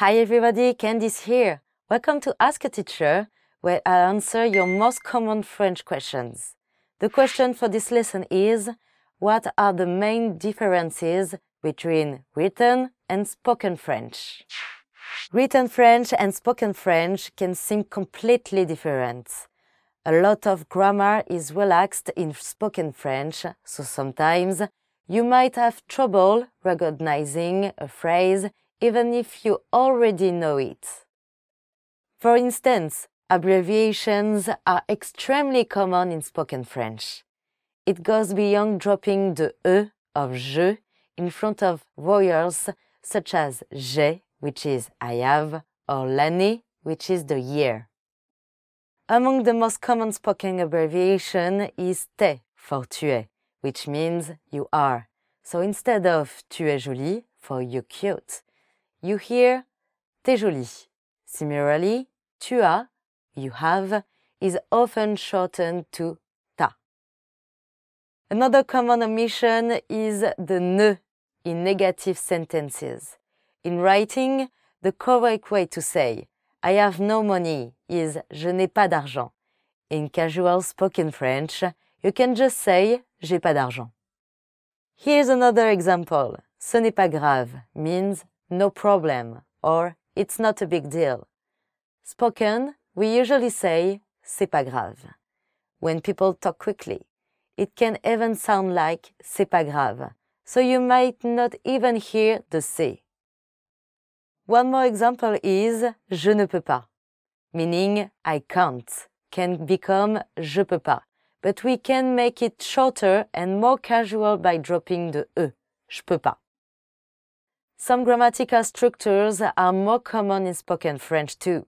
Hi everybody, Candice here. Welcome to Ask a Teacher, where I answer your most common French questions. The question for this lesson is, what are the main differences between written and spoken French? Written French and spoken French can seem completely different. A lot of grammar is relaxed in spoken French, so sometimes you might have trouble recognizing a phrase even if you already know it. For instance, abbreviations are extremely common in spoken French. It goes beyond dropping the E of je in front of vowels such as j'ai, which is I have, or l'année, which is the year. Among the most common spoken abbreviation is te for tu es, which means you are. So instead of tu es jolie for you cute, you hear, t'es jolie. Similarly, tu as, you have, is often shortened to ta. Another common omission is the ne in negative sentences. In writing, the correct way to say I have no money is je n'ai pas d'argent. In casual spoken French, you can just say j'ai pas d'argent. Here's another example. Ce n'est pas grave means no problem, or it's not a big deal. Spoken, we usually say c'est pas grave. When people talk quickly, it can even sound like c'est pas grave, so you might not even hear the c. One more example is je ne peux pas, meaning I can't, can become je peux pas, but we can make it shorter and more casual by dropping the e, je peux pas. Some grammatical structures are more common in spoken French too.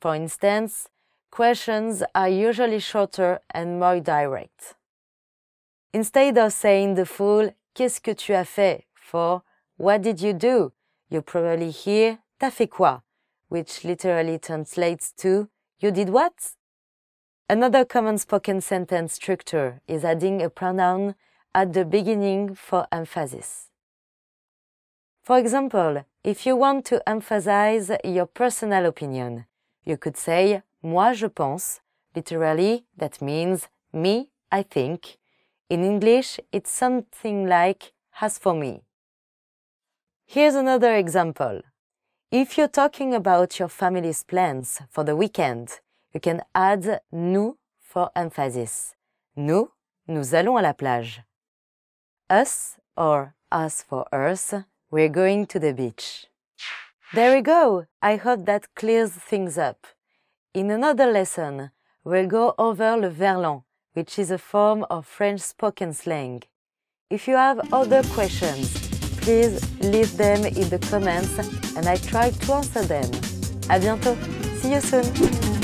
For instance, questions are usually shorter and more direct. Instead of saying the full Qu'est-ce que tu as fait? for What did you do? you probably hear T'as fait quoi? which literally translates to You did what? Another common spoken sentence structure is adding a pronoun at the beginning for emphasis. For example, if you want to emphasize your personal opinion, you could say moi je pense. Literally, that means me, I think. In English, it's something like as for me. Here's another example. If you're talking about your family's plans for the weekend, you can add nous for emphasis. Nous, nous allons à la plage. Us or us for us we're going to the beach. There we go. I hope that clears things up. In another lesson, we'll go over le verlan, which is a form of French spoken slang. If you have other questions, please leave them in the comments and I try to answer them. À bientôt. See you soon.